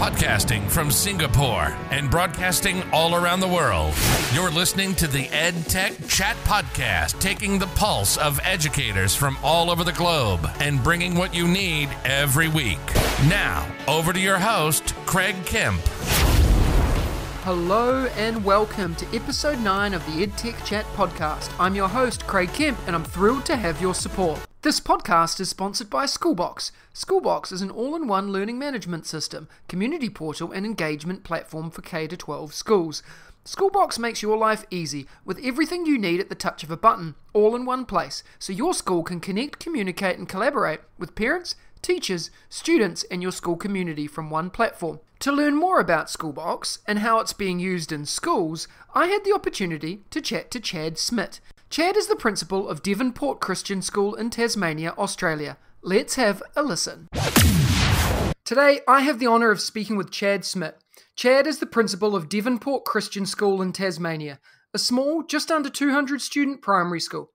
Podcasting from Singapore and broadcasting all around the world. You're listening to the EdTech Chat Podcast, taking the pulse of educators from all over the globe and bringing what you need every week. Now, over to your host, Craig Kemp. Hello and welcome to episode 9 of the EdTech Chat podcast. I'm your host, Craig Kemp, and I'm thrilled to have your support. This podcast is sponsored by Schoolbox. Schoolbox is an all in one learning management system, community portal, and engagement platform for K 12 schools. Schoolbox makes your life easy with everything you need at the touch of a button, all in one place, so your school can connect, communicate, and collaborate with parents, teachers, students, and your school community from one platform. To learn more about Schoolbox and how it's being used in schools, I had the opportunity to chat to Chad Smith. Chad is the principal of Devonport Christian School in Tasmania, Australia. Let's have a listen. Today, I have the honour of speaking with Chad Smith. Chad is the principal of Devonport Christian School in Tasmania, a small, just under 200 student primary school.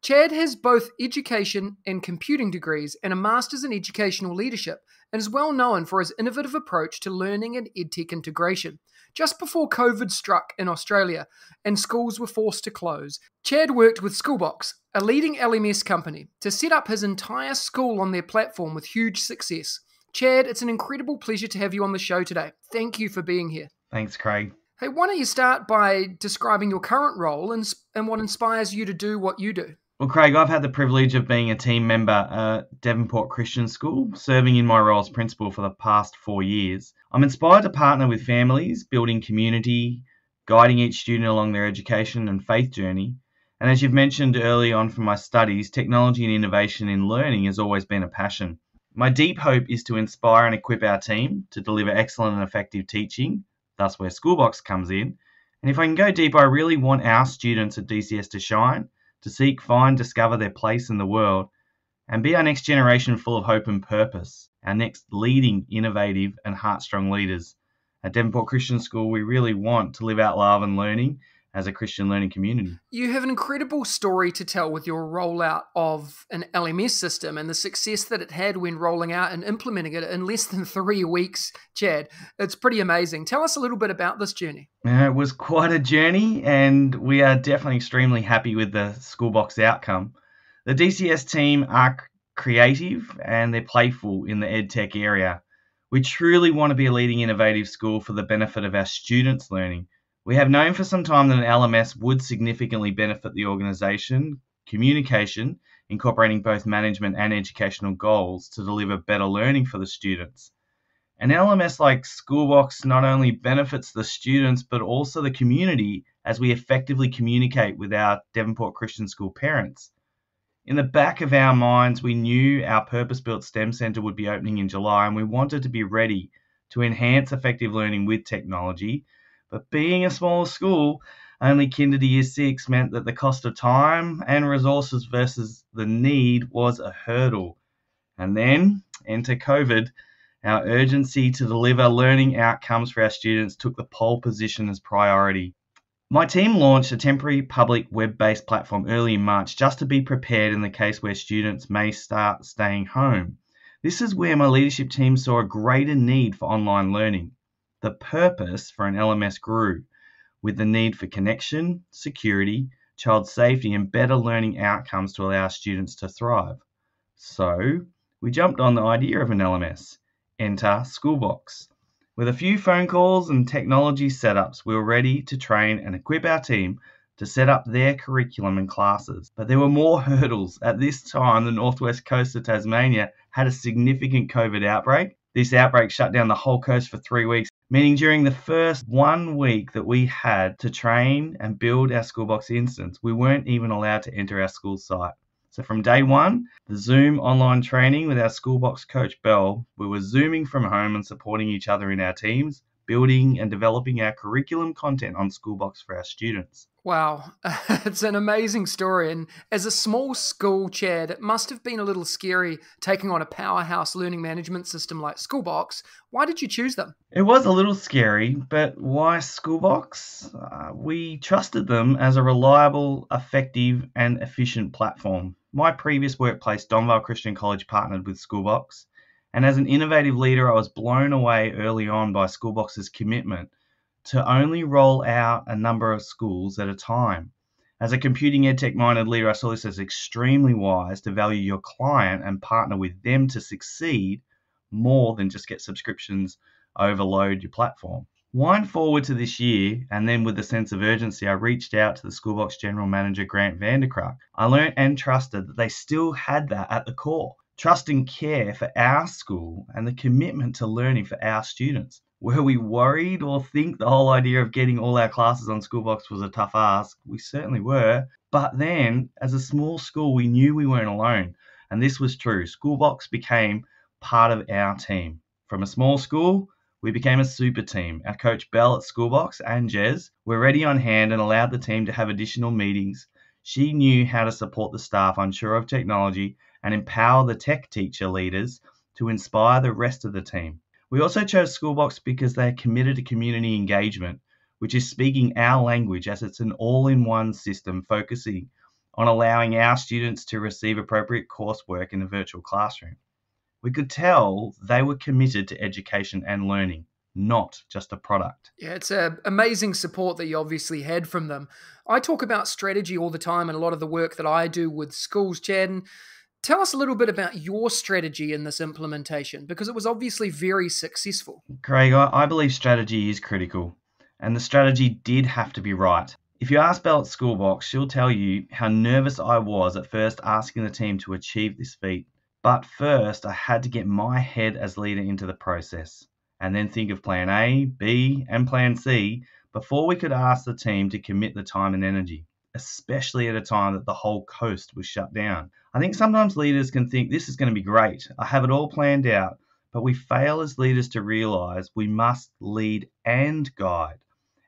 Chad has both education and computing degrees and a master's in educational leadership, and is well known for his innovative approach to learning and edtech integration. Just before COVID struck in Australia and schools were forced to close, Chad worked with Schoolbox, a leading LMS company, to set up his entire school on their platform with huge success. Chad, it's an incredible pleasure to have you on the show today. Thank you for being here. Thanks, Craig. Hey, why don't you start by describing your current role and, and what inspires you to do what you do? Well, Craig, I've had the privilege of being a team member at Devonport Christian School, serving in my role as principal for the past four years. I'm inspired to partner with families, building community, guiding each student along their education and faith journey. And as you've mentioned early on from my studies, technology and innovation in learning has always been a passion. My deep hope is to inspire and equip our team to deliver excellent and effective teaching, that's where Schoolbox comes in. And if I can go deep, I really want our students at DCS to shine to seek, find, discover their place in the world, and be our next generation full of hope and purpose, our next leading, innovative, and heart strong leaders. At Devonport Christian School, we really want to live out love and learning as a Christian learning community. You have an incredible story to tell with your rollout of an LMS system and the success that it had when rolling out and implementing it in less than three weeks, Chad. It's pretty amazing. Tell us a little bit about this journey. Uh, it was quite a journey, and we are definitely extremely happy with the Schoolbox outcome. The DCS team are creative and they're playful in the edtech area. We truly want to be a leading innovative school for the benefit of our students' learning we have known for some time that an LMS would significantly benefit the organization, communication, incorporating both management and educational goals to deliver better learning for the students. An LMS like Schoolbox not only benefits the students but also the community as we effectively communicate with our Devonport Christian School parents. In the back of our minds, we knew our purpose built STEM Centre would be opening in July and we wanted to be ready to enhance effective learning with technology but being a small school, only kinder to year six meant that the cost of time and resources versus the need was a hurdle. And then enter COVID. Our urgency to deliver learning outcomes for our students took the pole position as priority. My team launched a temporary public web based platform early in March just to be prepared in the case where students may start staying home. This is where my leadership team saw a greater need for online learning the purpose for an LMS grew with the need for connection, security, child safety, and better learning outcomes to allow students to thrive. So, we jumped on the idea of an LMS, enter Schoolbox. With a few phone calls and technology setups, we were ready to train and equip our team to set up their curriculum and classes. But there were more hurdles. At this time, the northwest coast of Tasmania had a significant COVID outbreak. This outbreak shut down the whole coast for three weeks meaning during the first one week that we had to train and build our Schoolbox instance, we weren't even allowed to enter our school site. So from day one, the Zoom online training with our Schoolbox coach Bell, we were Zooming from home and supporting each other in our teams, building and developing our curriculum content on Schoolbox for our students. Wow, it's an amazing story. And as a small school, chair, it must have been a little scary taking on a powerhouse learning management system like Schoolbox. Why did you choose them? It was a little scary, but why Schoolbox? Uh, we trusted them as a reliable, effective, and efficient platform. My previous workplace, Donvale Christian College, partnered with Schoolbox. And as an innovative leader, I was blown away early on by Schoolbox's commitment to only roll out a number of schools at a time. As a computing edtech minded leader, I saw this as extremely wise to value your client and partner with them to succeed more than just get subscriptions overload your platform. Wind forward to this year, and then with a sense of urgency, I reached out to the Schoolbox general manager, Grant Vanderkrak. I learned and trusted that they still had that at the core trust and care for our school and the commitment to learning for our students. Were we worried or think the whole idea of getting all our classes on Schoolbox was a tough ask? We certainly were. But then, as a small school, we knew we weren't alone. And this was true. Schoolbox became part of our team. From a small school, we became a super team. Our coach Bell at Schoolbox and Jez were ready on hand and allowed the team to have additional meetings. She knew how to support the staff unsure of technology and empower the tech teacher leaders to inspire the rest of the team. We also chose Schoolbox because they are committed to community engagement, which is speaking our language as it's an all in one system focusing on allowing our students to receive appropriate coursework in the virtual classroom. We could tell they were committed to education and learning, not just a product. Yeah, it's an uh, amazing support that you obviously had from them. I talk about strategy all the time and a lot of the work that I do with schools, Chad. And Tell us a little bit about your strategy in this implementation because it was obviously very successful. Craig, I, I believe strategy is critical, and the strategy did have to be right. If you ask Bel at Schoolbox, she'll tell you how nervous I was at first asking the team to achieve this feat. But first, I had to get my head as leader into the process and then think of plan A, B, and plan C before we could ask the team to commit the time and energy especially at a time that the whole coast was shut down. I think sometimes leaders can think this is going to be great, I have it all planned out, but we fail as leaders to realize we must lead and guide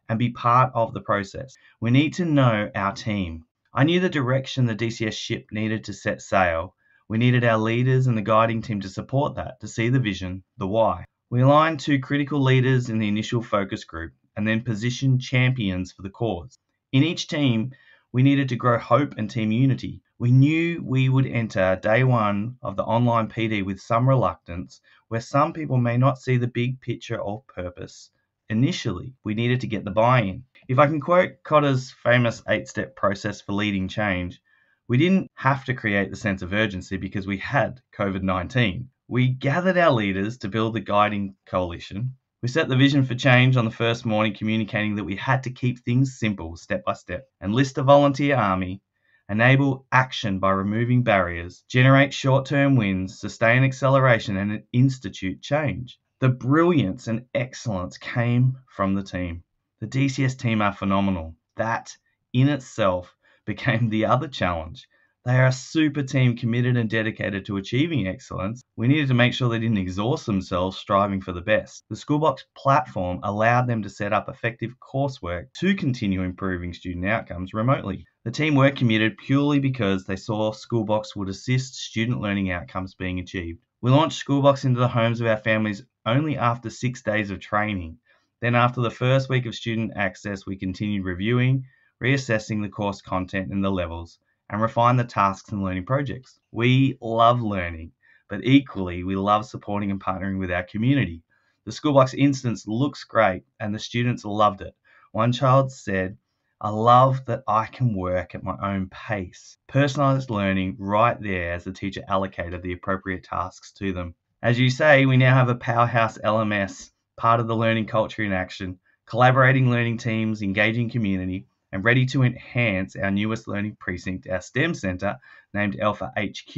and be part of the process. We need to know our team. I knew the direction the DCS ship needed to set sail. We needed our leaders and the guiding team to support that, to see the vision, the why. We aligned two critical leaders in the initial focus group and then positioned champions for the cause. In each team, we needed to grow hope and team unity. We knew we would enter day one of the online PD with some reluctance, where some people may not see the big picture or purpose. Initially, we needed to get the buy in. If I can quote Cotter's famous eight step process for leading change, we didn't have to create the sense of urgency because we had COVID 19. We gathered our leaders to build the guiding coalition. We set the vision for change on the first morning, communicating that we had to keep things simple step by step, enlist a volunteer army, enable action by removing barriers, generate short term wins, sustain acceleration, and institute change. The brilliance and excellence came from the team. The DCS team are phenomenal. That in itself became the other challenge they are a super team committed and dedicated to achieving excellence. We needed to make sure they didn't exhaust themselves striving for the best. The Schoolbox platform allowed them to set up effective coursework to continue improving student outcomes remotely. The team were committed purely because they saw Schoolbox would assist student learning outcomes being achieved. We launched Schoolbox into the homes of our families only after six days of training. Then, after the first week of student access, we continued reviewing, reassessing the course content and the levels and refine the tasks and learning projects. We love learning, but equally, we love supporting and partnering with our community. The Schoolbox instance looks great, and the students loved it. One child said, I love that I can work at my own pace. Personalized learning right there as the teacher allocated the appropriate tasks to them. As you say, we now have a powerhouse LMS, part of the learning culture in action, collaborating learning teams, engaging community, and ready to enhance our newest learning precinct, our STEM Centre, named Alpha HQ,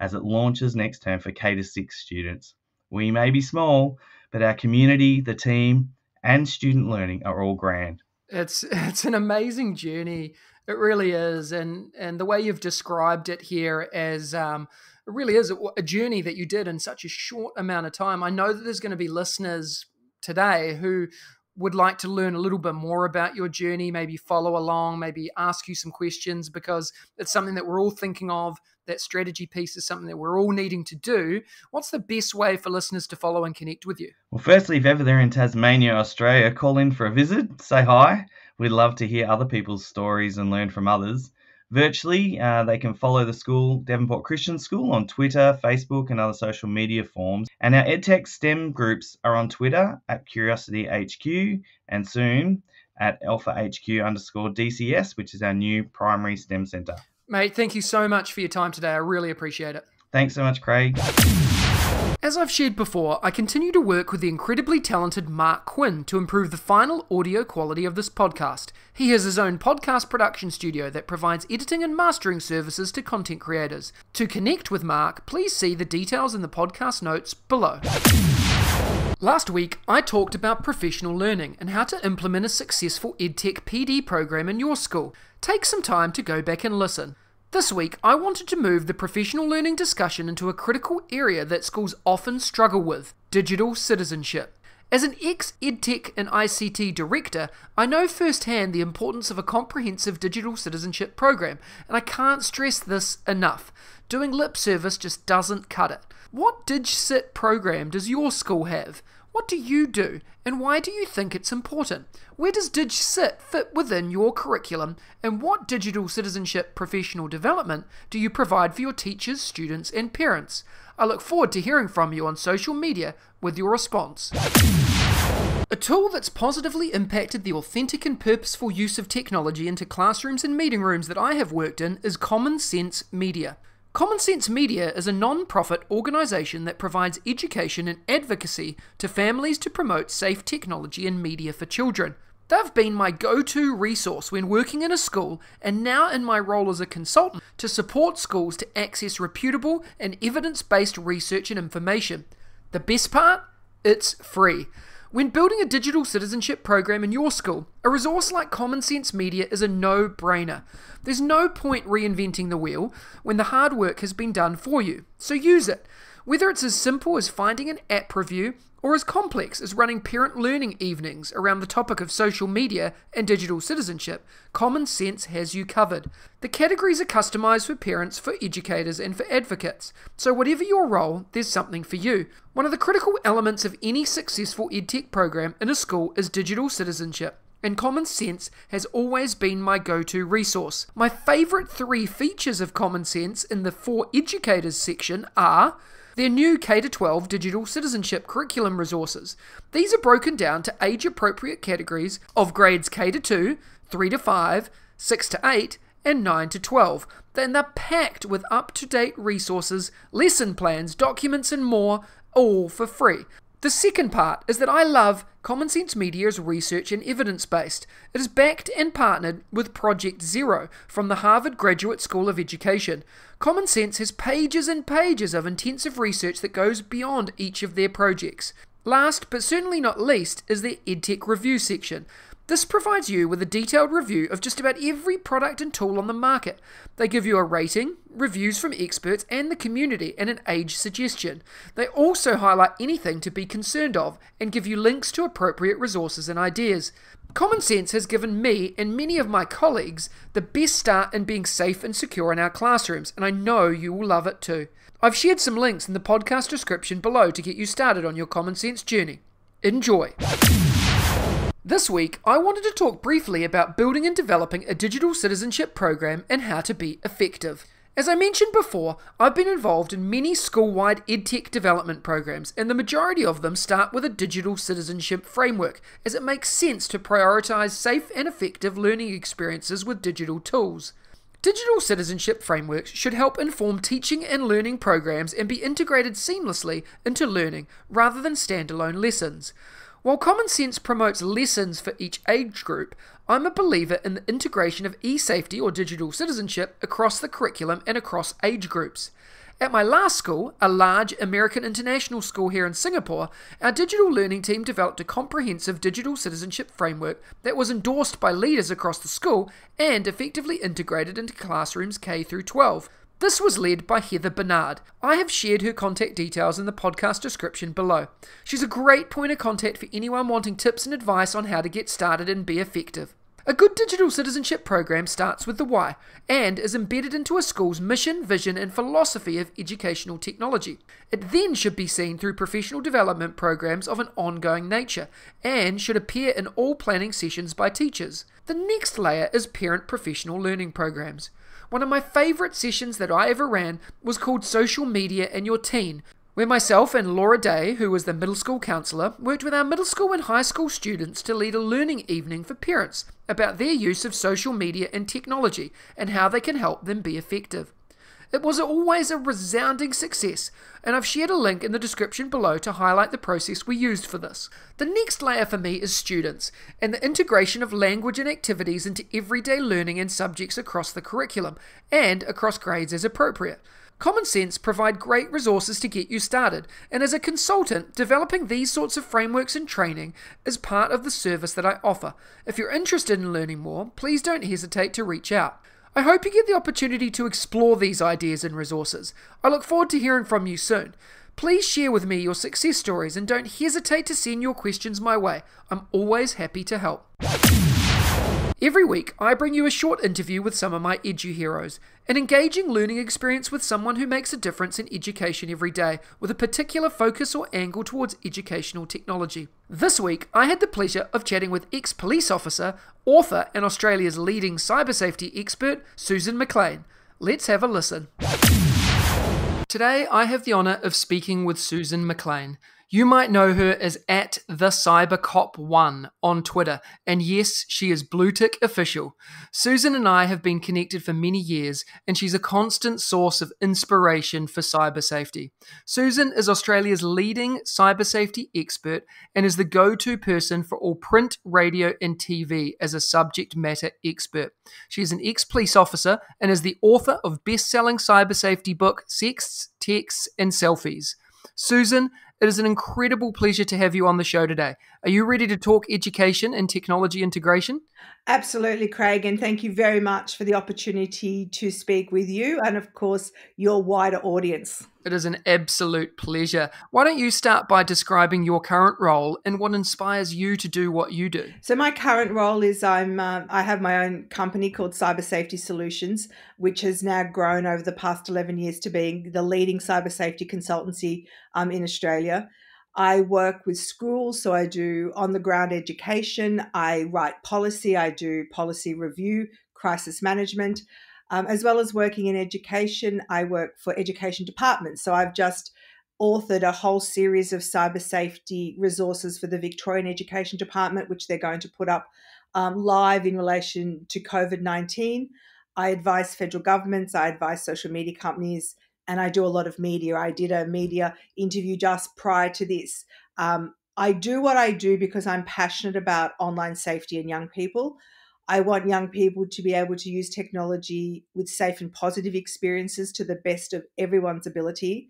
as it launches next term for K 6 students. We may be small, but our community, the team, and student learning are all grand. It's it's an amazing journey. It really is, and and the way you've described it here as um, it really is a, a journey that you did in such a short amount of time. I know that there's going to be listeners today who would like to learn a little bit more about your journey, maybe follow along, maybe ask you some questions, because it's something that we're all thinking of. That strategy piece is something that we're all needing to do. What's the best way for listeners to follow and connect with you? Well, firstly, if ever they're in Tasmania, Australia, call in for a visit, say hi. We'd love to hear other people's stories and learn from others virtually. Uh, they can follow the school, Devonport Christian School, on Twitter, Facebook, and other social media forms. And our EdTech STEM groups are on Twitter at CuriosityHQ and soon at AlphaHQ underscore DCS, which is our new primary STEM centre. Mate, thank you so much for your time today. I really appreciate it. Thanks so much, Craig. As I've shared before, I continue to work with the incredibly talented Mark Quinn to improve the final audio quality of this podcast. He has his own podcast production studio that provides editing and mastering services to content creators. To connect with Mark, please see the details in the podcast notes below. Last week, I talked about professional learning and how to implement a successful EdTech PD program in your school. Take some time to go back and listen. This week, I wanted to move the professional learning discussion into a critical area that schools often struggle with digital citizenship. As an ex EdTech and ICT director, I know firsthand the importance of a comprehensive digital citizenship program, and I can't stress this enough. Doing lip service just doesn't cut it. What DigSit program does your school have? What do you do, and why do you think it's important? Where does DigSit fit within your curriculum, and what digital citizenship professional development do you provide for your teachers, students, and parents? I look forward to hearing from you on social media with your response. A tool that's positively impacted the authentic and purposeful use of technology into classrooms and meeting rooms that I have worked in is Common Sense Media. Common Sense Media is a non profit organisation that provides education and advocacy to families to promote safe technology and media for children. They've been my go to resource when working in a school and now in my role as a consultant to support schools to access reputable and evidence based research and information. The best part? It's free. When building a digital citizenship program in your school, a resource like Common Sense Media is a no brainer. There's no point reinventing the wheel when the hard work has been done for you, so use it. Whether it's as simple as finding an app review or as complex as running parent learning evenings around the topic of social media and digital citizenship, Common Sense has you covered. The categories are customized for parents, for educators, and for advocates, so whatever your role, there's something for you. One of the critical elements of any successful edtech program in a school is digital citizenship and Common Sense has always been my go to resource. My favourite three features of Common Sense in the For Educators section are their new K 12 digital citizenship curriculum resources. These are broken down to age appropriate categories of grades K 2, 3 to 5, 6 to 8, and 9 to 12. Then they're packed with up to date resources, lesson plans, documents, and more, all for free. The second part is that I love Common Sense Media's research and evidence based. It is backed and partnered with Project Zero from the Harvard Graduate School of Education. Common Sense has pages and pages of intensive research that goes beyond each of their projects. Last, but certainly not least, is the EdTech Review section. This provides you with a detailed review of just about every product and tool on the market. They give you a rating, reviews from experts and the community, and an age suggestion. They also highlight anything to be concerned of and give you links to appropriate resources and ideas. Common Sense has given me and many of my colleagues the best start in being safe and secure in our classrooms, and I know you will love it too. I've shared some links in the podcast description below to get you started on your Common Sense journey. Enjoy! This week, I wanted to talk briefly about building and developing a digital citizenship program and how to be effective. As I mentioned before, I've been involved in many school wide edtech development programs, and the majority of them start with a digital citizenship framework, as it makes sense to prioritise safe and effective learning experiences with digital tools. Digital citizenship frameworks should help inform teaching and learning programs and be integrated seamlessly into learning rather than standalone lessons. While common sense promotes lessons for each age group, I'm a believer in the integration of e safety or digital citizenship across the curriculum and across age groups. At my last school, a large American international school here in Singapore, our digital learning team developed a comprehensive digital citizenship framework that was endorsed by leaders across the school and effectively integrated into classrooms K through 12. This was led by Heather Bernard. I have shared her contact details in the podcast description below. She's a great point of contact for anyone wanting tips and advice on how to get started and be effective. A good digital citizenship program starts with the why and is embedded into a school's mission, vision, and philosophy of educational technology. It then should be seen through professional development programs of an ongoing nature and should appear in all planning sessions by teachers. The next layer is parent professional learning programs. One of my favourite sessions that I ever ran was called Social Media and Your Teen, where myself and Laura Day, who was the middle school counsellor, worked with our middle school and high school students to lead a learning evening for parents about their use of social media and technology and how they can help them be effective. It was always a resounding success, and I've shared a link in the description below to highlight the process we used for this. The next layer for me is students, and the integration of language and activities into everyday learning and subjects across the curriculum, and across grades as appropriate. Common Sense provide great resources to get you started, and as a consultant, developing these sorts of frameworks and training is part of the service that I offer. If you're interested in learning more, please don't hesitate to reach out. I hope you get the opportunity to explore these ideas and resources. I look forward to hearing from you soon. Please share with me your success stories and don't hesitate to send your questions my way. I'm always happy to help. Every week, I bring you a short interview with some of my Edu heroes, an engaging learning experience with someone who makes a difference in education every day, with a particular focus or angle towards educational technology. This week, I had the pleasure of chatting with ex police officer, author, and Australia's leading cyber safety expert, Susan McLean. Let's have a listen. Today, I have the honour of speaking with Susan McLean. You might know her as at the CyberCop1 on Twitter, and yes, she is Blue Tick official. Susan and I have been connected for many years, and she's a constant source of inspiration for cyber safety. Susan is Australia's leading cyber safety expert and is the go to person for all print, radio, and TV as a subject matter expert. She is an ex police officer and is the author of best selling cyber safety book "Sex, Texts, and Selfies. Susan it is an incredible pleasure to have you on the show today. Are you ready to talk education and technology integration? Absolutely, Craig. And thank you very much for the opportunity to speak with you and, of course, your wider audience. It is an absolute pleasure. Why don't you start by describing your current role and what inspires you to do what you do? So my current role is I'm uh, I have my own company called Cyber Safety Solutions, which has now grown over the past 11 years to being the leading cyber safety consultancy um, in Australia. I work with schools, so I do on the ground education. I write policy. I do policy review, crisis management. Um, as well as working in education, I work for education departments. So I've just authored a whole series of cyber safety resources for the Victorian Education Department, which they're going to put up um, live in relation to COVID 19. I advise federal governments, I advise social media companies, and I do a lot of media. I did a media interview just prior to this. Um, I do what I do because I'm passionate about online safety and young people. I want young people to be able to use technology with safe and positive experiences to the best of everyone's ability.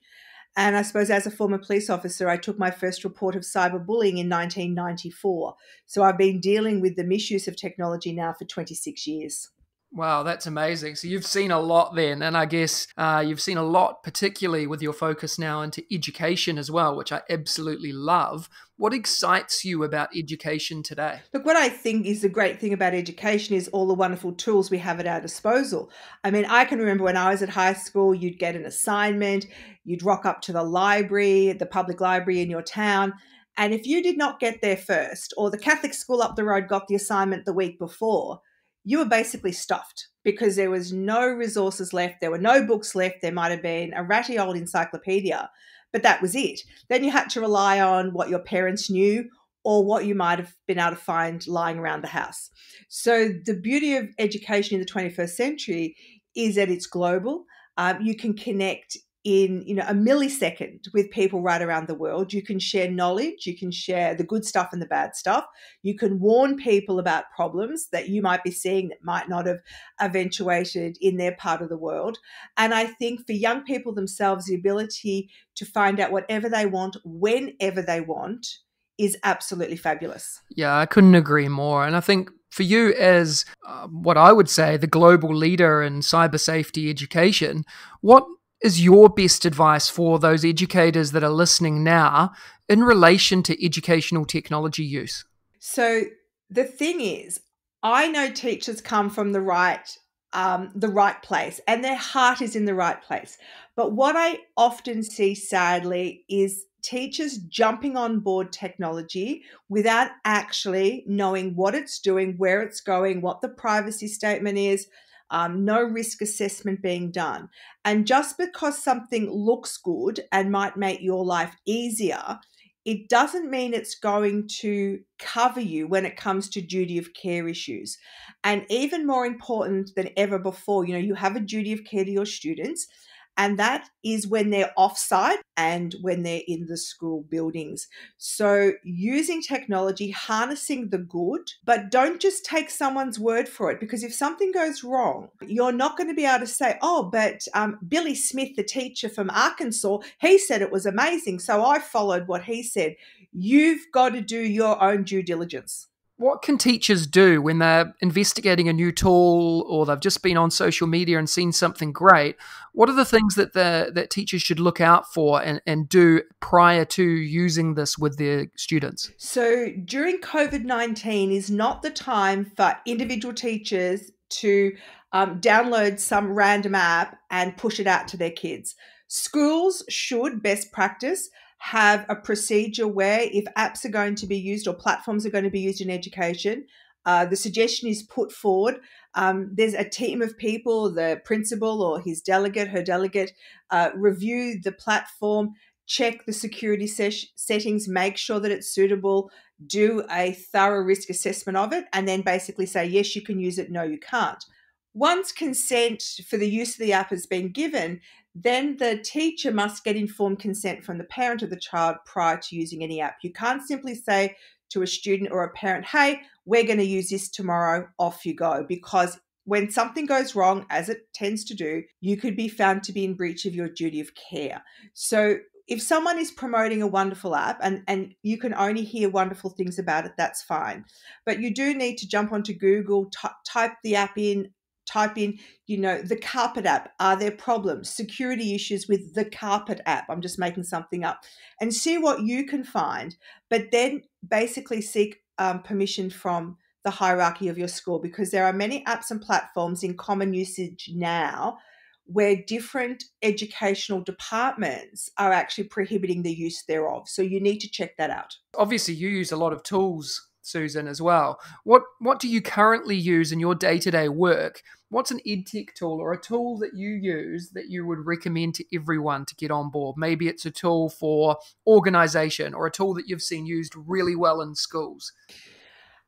And I suppose as a former police officer, I took my first report of cyberbullying in 1994. So I've been dealing with the misuse of technology now for 26 years. Wow, that's amazing. So you've seen a lot then, and I guess uh, you've seen a lot, particularly with your focus now into education as well, which I absolutely love. What excites you about education today? Look, what I think is the great thing about education is all the wonderful tools we have at our disposal. I mean, I can remember when I was at high school, you'd get an assignment, you'd rock up to the library, the public library in your town, and if you did not get there first, or the Catholic school up the road got the assignment the week before, you were basically stuffed because there was no resources left. There were no books left. There might have been a ratty old encyclopedia, but that was it. Then you had to rely on what your parents knew or what you might have been able to find lying around the house. So, the beauty of education in the 21st century is that it's global. Um, you can connect in you know a millisecond with people right around the world you can share knowledge you can share the good stuff and the bad stuff you can warn people about problems that you might be seeing that might not have eventuated in their part of the world and i think for young people themselves the ability to find out whatever they want whenever they want is absolutely fabulous yeah i couldn't agree more and i think for you as uh, what i would say the global leader in cyber safety education what is your best advice for those educators that are listening now in relation to educational technology use? So the thing is, I know teachers come from the right um, the right place and their heart is in the right place. But what I often see, sadly, is teachers jumping on board technology without actually knowing what it's doing, where it's going, what the privacy statement is, um, no risk assessment being done. And just because something looks good and might make your life easier, it doesn't mean it's going to cover you when it comes to duty of care issues. And even more important than ever before, you know, you have a duty of care to your students and that is when they're offsite and when they're in the school buildings. So, using technology, harnessing the good, but don't just take someone's word for it because if something goes wrong, you're not going to be able to say, Oh, but um, Billy Smith, the teacher from Arkansas, he said it was amazing. So, I followed what he said. You've got to do your own due diligence what can teachers do when they're investigating a new tool or they've just been on social media and seen something great? What are the things that the, that teachers should look out for and, and do prior to using this with their students? So during COVID 19 is not the time for individual teachers to um, download some random app and push it out to their kids. Schools should best practice have a procedure where if apps are going to be used or platforms are going to be used in education, uh, the suggestion is put forward. Um, there's a team of people, the principal or his delegate, her delegate, uh, review the platform, check the security ses- settings, make sure that it's suitable, do a thorough risk assessment of it, and then basically say, yes, you can use it, no, you can't. Once consent for the use of the app has been given, then the teacher must get informed consent from the parent of the child prior to using any app. You can't simply say to a student or a parent, hey, we're going to use this tomorrow, off you go. Because when something goes wrong, as it tends to do, you could be found to be in breach of your duty of care. So if someone is promoting a wonderful app and, and you can only hear wonderful things about it, that's fine. But you do need to jump onto Google, type the app in, type in, you know, the carpet app. Are there problems, security issues with the carpet app? I'm just making something up and see what you can find. But then basically seek um, permission from the hierarchy of your school because there are many apps and platforms in common usage now where different educational departments are actually prohibiting the use thereof. So you need to check that out. Obviously, you use a lot of tools Susan, as well. What what do you currently use in your day to day work? What's an edtech tool or a tool that you use that you would recommend to everyone to get on board? Maybe it's a tool for organization or a tool that you've seen used really well in schools.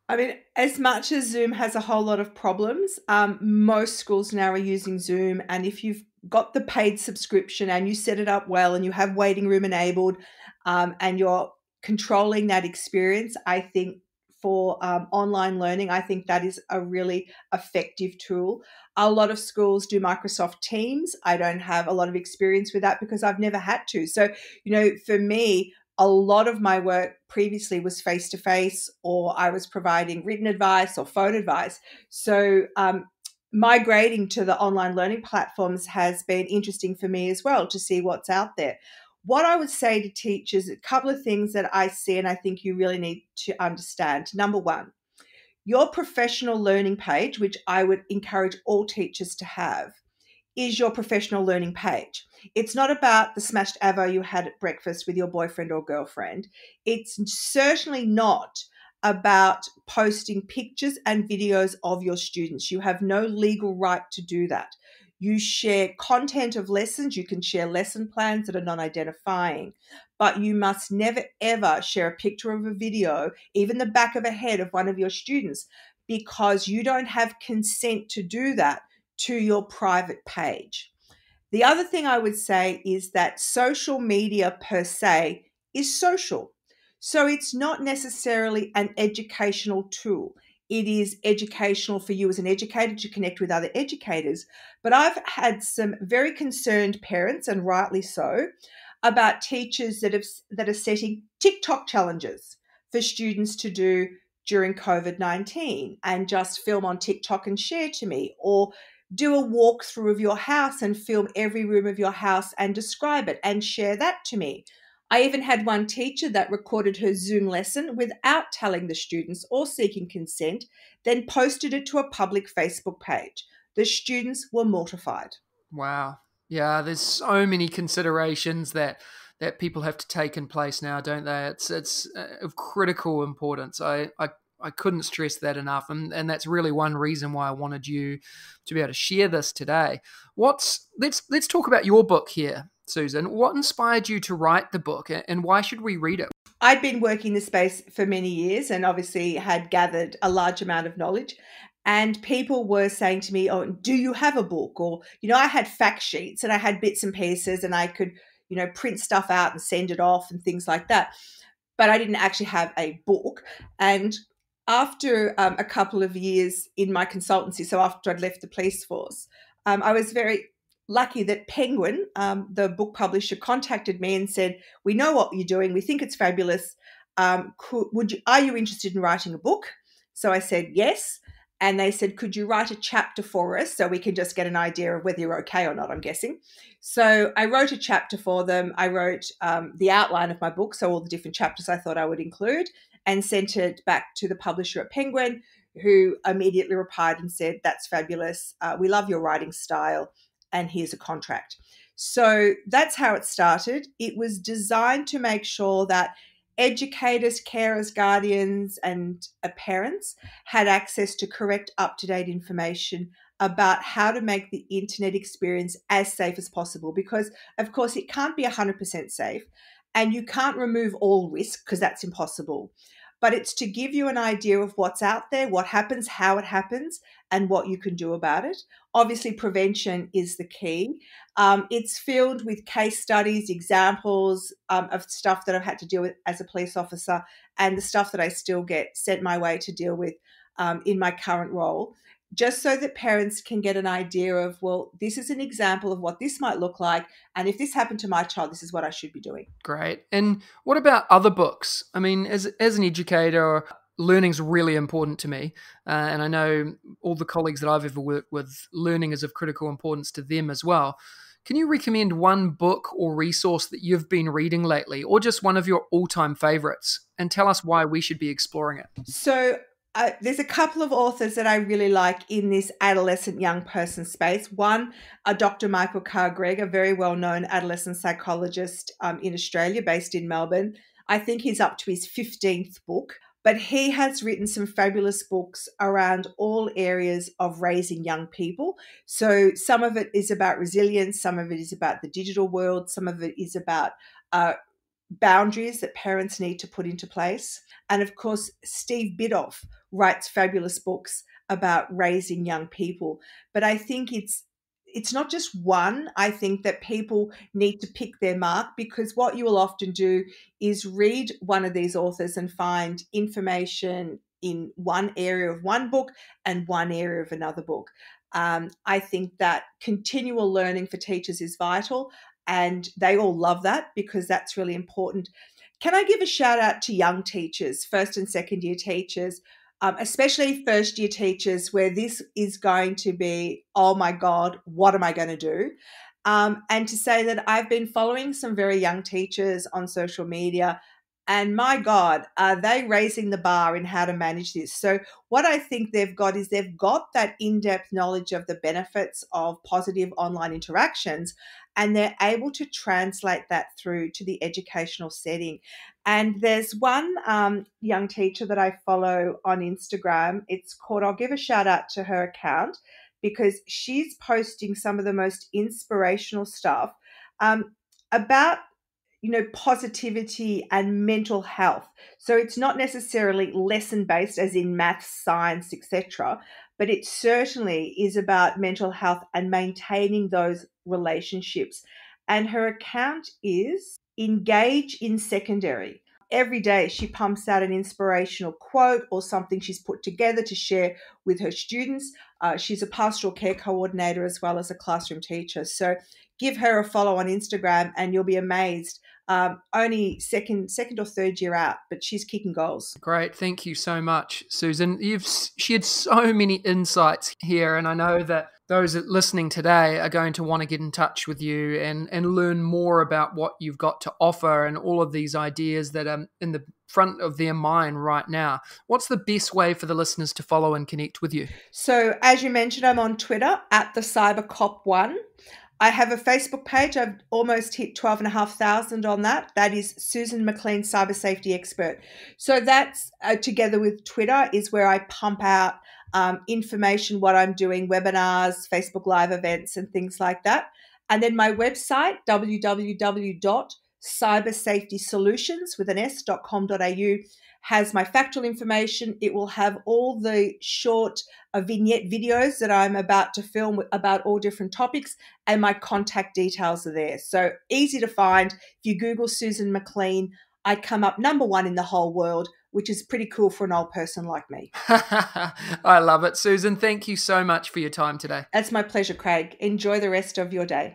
I mean, as much as Zoom has a whole lot of problems, um, most schools now are using Zoom. And if you've got the paid subscription and you set it up well and you have waiting room enabled um, and you're controlling that experience, I think for um, online learning, I think that is a really effective tool. A lot of schools do Microsoft Teams. I don't have a lot of experience with that because I've never had to. So, you know, for me, a lot of my work previously was face to face, or I was providing written advice or phone advice. So, um, migrating to the online learning platforms has been interesting for me as well to see what's out there what I would say to teachers, a couple of things that I see and I think you really need to understand. Number one, your professional learning page, which I would encourage all teachers to have, is your professional learning page. It's not about the smashed avo you had at breakfast with your boyfriend or girlfriend. It's certainly not about posting pictures and videos of your students. You have no legal right to do that. You share content of lessons. You can share lesson plans that are non identifying, but you must never ever share a picture of a video, even the back of a head of one of your students, because you don't have consent to do that to your private page. The other thing I would say is that social media per se is social. So it's not necessarily an educational tool it is educational for you as an educator to connect with other educators. But I've had some very concerned parents, and rightly so, about teachers that have that are setting TikTok challenges for students to do during COVID nineteen, and just film on TikTok and share to me, or do a walkthrough of your house and film every room of your house and describe it and share that to me. I even had one teacher that recorded her Zoom lesson without telling the students or seeking consent, then posted it to a public Facebook page. The students were mortified. Wow. Yeah, there's so many considerations that that people have to take in place now, don't they? It's it's uh, of critical importance. I, I I couldn't stress that enough. And, and that's really one reason why I wanted you to be able to share this today. What's let's let's talk about your book here. Susan, what inspired you to write the book and why should we read it? I'd been working this space for many years and obviously had gathered a large amount of knowledge. And people were saying to me, Oh, do you have a book? Or, you know, I had fact sheets and I had bits and pieces and I could, you know, print stuff out and send it off and things like that. But I didn't actually have a book. And after um, a couple of years in my consultancy, so after I'd left the police force, um, I was very lucky that Penguin, um, the book publisher, contacted me and said, "We know what you're doing. We think it's fabulous. Um, could, would you, are you interested in writing a book?" So I said yes, and they said, "Could you write a chapter for us so we can just get an idea of whether you're okay or not?" I'm guessing. So I wrote a chapter for them. I wrote um, the outline of my book, so all the different chapters I thought I would include, and sent it back to the publisher at Penguin. Who immediately replied and said, That's fabulous. Uh, we love your writing style and here's a contract. So that's how it started. It was designed to make sure that educators, carers, guardians, and uh, parents had access to correct, up to date information about how to make the internet experience as safe as possible because, of course, it can't be 100% safe and you can't remove all risk because that's impossible but it's to give you an idea of what's out there, what happens, how it happens, and what you can do about it. Obviously, prevention is the key. Um, it's filled with case studies, examples um, of stuff that I've had to deal with as a police officer, and the stuff that I still get sent my way to deal with um, in my current role just so that parents can get an idea of, well, this is an example of what this might look like. And if this happened to my child, this is what I should be doing. Great. And what about other books? I mean, as, as an educator, learning's really important to me. Uh, and I know all the colleagues that I've ever worked with, learning is of critical importance to them as well. Can you recommend one book or resource that you've been reading lately, or just one of your all time favorites, and tell us why we should be exploring it? So, there's a couple of authors that I really like in this adolescent young person space. One, a Dr. Michael Carr Gregg, a very well known adolescent psychologist um, in Australia, based in Melbourne. I think he's up to his 15th book, but he has written some fabulous books around all areas of raising young people. So some of it is about resilience, some of it is about the digital world, some of it is about uh, boundaries that parents need to put into place. And of course, Steve Bidoff writes fabulous books about raising young people. But I think it's it's not just one. I think that people need to pick their mark because what you will often do is read one of these authors and find information in one area of one book and one area of another book. Um, I think that continual learning for teachers is vital, and they all love that because that's really important. Can I give a shout out to young teachers, first and second year teachers? um, especially first year teachers, where this is going to be, oh my God, what am I going to do? Um, and to say that I've been following some very young teachers on social media, and my God, are they raising the bar in how to manage this? So, what I think they've got is they've got that in depth knowledge of the benefits of positive online interactions, and they're able to translate that through to the educational setting. And there's one um, young teacher that I follow on Instagram. It's called, I'll give a shout out to her account because she's posting some of the most inspirational stuff um, about you know positivity and mental health so it's not necessarily lesson based as in math science etc but it certainly is about mental health and maintaining those relationships and her account is engage in secondary. Every day she pumps out an inspirational quote or something she's put together to share with her students. Uh, she's a pastoral care coordinator as well as a classroom teacher. So give her a follow on Instagram and you'll be amazed um, only second second or third year out, but she's kicking goals. Great, thank you so much, Susan. You've shared so many insights here, and I know that those listening today are going to want to get in touch with you and and learn more about what you've got to offer and all of these ideas that are in the front of their mind right now what's the best way for the listeners to follow and connect with you so as you mentioned i'm on twitter at the cybercop one I have a Facebook page. I've almost hit 12,500 on that. That is Susan McLean, cyber safety expert. So that's uh, together with Twitter is where I pump out um, information, what I'm doing, webinars, Facebook Live events, and things like that. And then my website, www.cybersafetysolutions with an s.com.au, has my factual information. It will have all the short uh, vignette videos that I'm about to film about all different topics, and my contact details are there. So easy to find. If you Google Susan McLean, I would come up number one in the whole world which is pretty cool for an old person like me. I love it. Susan, thank you so much for your time today. It's my pleasure, Craig. Enjoy the rest of your day.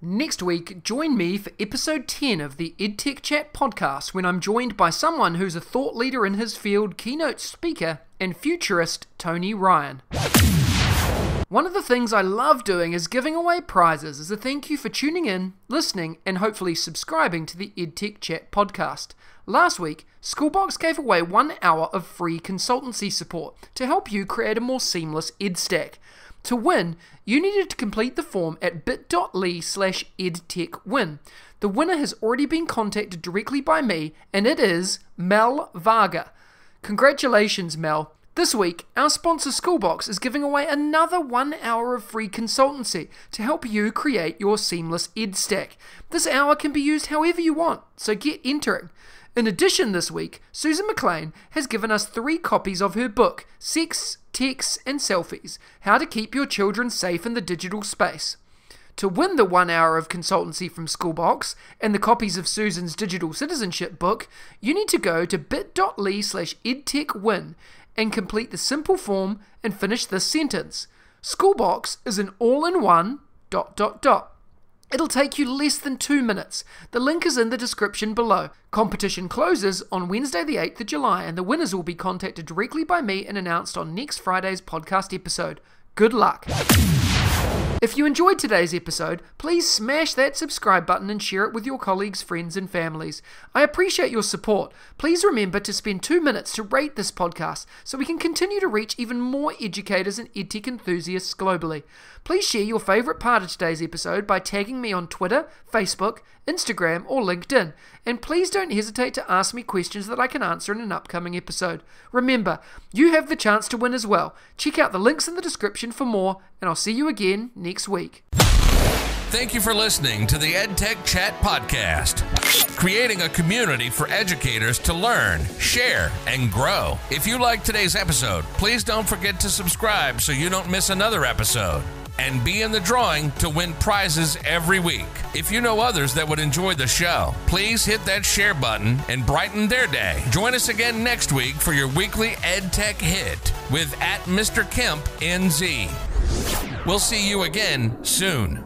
Next week, join me for episode 10 of the EdTech Chat podcast when I'm joined by someone who's a thought leader in his field, keynote speaker, and futurist Tony Ryan. One of the things I love doing is giving away prizes as a thank you for tuning in, listening, and hopefully subscribing to the EdTech Chat podcast. Last week, Schoolbox gave away one hour of free consultancy support to help you create a more seamless ID stack. To win, you needed to complete the form at bit.ly slash edtechwin. The winner has already been contacted directly by me, and it is Mel Varga. Congratulations, Mel. This week, our sponsor Schoolbox is giving away another one hour of free consultancy to help you create your seamless ID stack. This hour can be used however you want, so get entering. In addition, this week, Susan McLean has given us three copies of her book, Sex, Texts, and Selfies How to Keep Your Children Safe in the Digital Space. To win the one hour of consultancy from Schoolbox and the copies of Susan's digital citizenship book, you need to go to bit.ly slash edtechwin and complete the simple form and finish this sentence. Schoolbox is an all in one dot dot dot. It'll take you less than two minutes. The link is in the description below. Competition closes on Wednesday, the 8th of July, and the winners will be contacted directly by me and announced on next Friday's podcast episode. Good luck. If you enjoyed today's episode, please smash that subscribe button and share it with your colleagues, friends, and families. I appreciate your support. Please remember to spend two minutes to rate this podcast so we can continue to reach even more educators and edtech enthusiasts globally. Please share your favourite part of today's episode by tagging me on Twitter, Facebook, Instagram, or LinkedIn. And please don't hesitate to ask me questions that I can answer in an upcoming episode. Remember, you have the chance to win as well. Check out the links in the description for more, and I'll see you again next next week. Thank you for listening to the EdTech Chat Podcast, creating a community for educators to learn, share, and grow. If you like today's episode, please don't forget to subscribe so you don't miss another episode. And be in the drawing to win prizes every week. If you know others that would enjoy the show, please hit that share button and brighten their day. Join us again next week for your weekly EdTech hit with at Mr. Kemp NZ. We'll see you again soon.